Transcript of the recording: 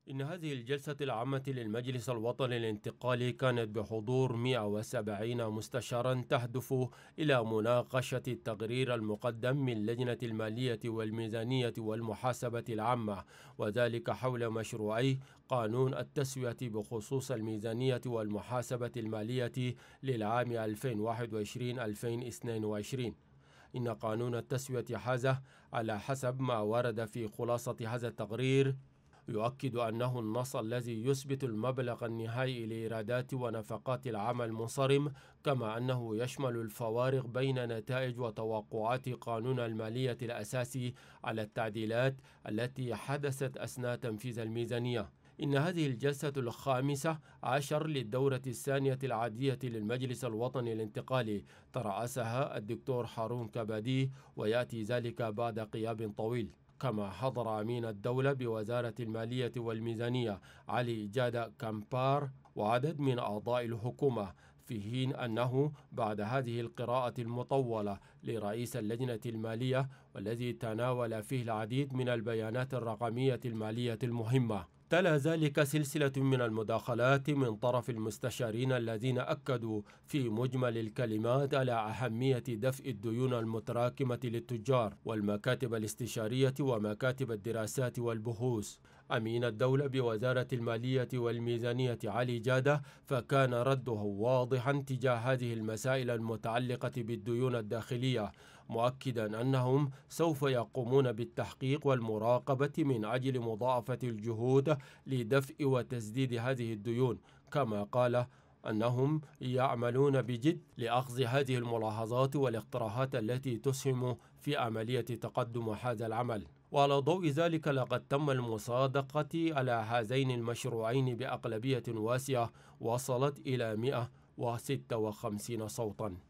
إن هذه الجلسة العامة للمجلس الوطني الانتقالي كانت بحضور 170 مستشارا تهدف إلى مناقشة التقرير المقدم من لجنة المالية والميزانية والمحاسبة العامة وذلك حول مشروعي قانون التسوية بخصوص الميزانية والمحاسبة المالية للعام 2021-2022 إن قانون التسوية حازه على حسب ما ورد في خلاصة هذا التقرير يؤكد أنه النص الذي يثبت المبلغ النهائي لإيرادات ونفقات العام منصرم كما أنه يشمل الفوارق بين نتائج وتوقعات قانون المالية الأساسي على التعديلات التي حدثت أثناء تنفيذ الميزانية إن هذه الجلسة الخامسة عشر للدورة الثانية العادية للمجلس الوطني الانتقالي ترأسها الدكتور حارون كبادي ويأتي ذلك بعد قياب طويل كما حضر أمين الدولة بوزارة المالية والميزانية علي جادة كامبار وعدد من أعضاء الحكومة في حين أنه بعد هذه القراءة المطولة لرئيس اللجنة المالية والذي تناول فيه العديد من البيانات الرقمية المالية المهمة تلا ذلك سلسلة من المداخلات من طرف المستشارين الذين أكدوا في مجمل الكلمات على أهمية دفء الديون المتراكمة للتجار والمكاتب الاستشارية ومكاتب الدراسات والبحوث أمين الدولة بوزارة المالية والميزانية علي جادة فكان رده واضحا تجاه هذه المسائل المتعلقة بالديون الداخلية مؤكدا أنهم سوف يقومون بالتحقيق والمراقبة من أجل مضاعفة الجهود لدفء وتسديد هذه الديون كما قال أنهم يعملون بجد لأخذ هذه الملاحظات والاقتراحات التي تسهم في عملية تقدم هذا العمل وعلى ضوء ذلك لقد تم المصادقة على هذين المشروعين بأقلبية واسعة وصلت إلى 156 صوتاً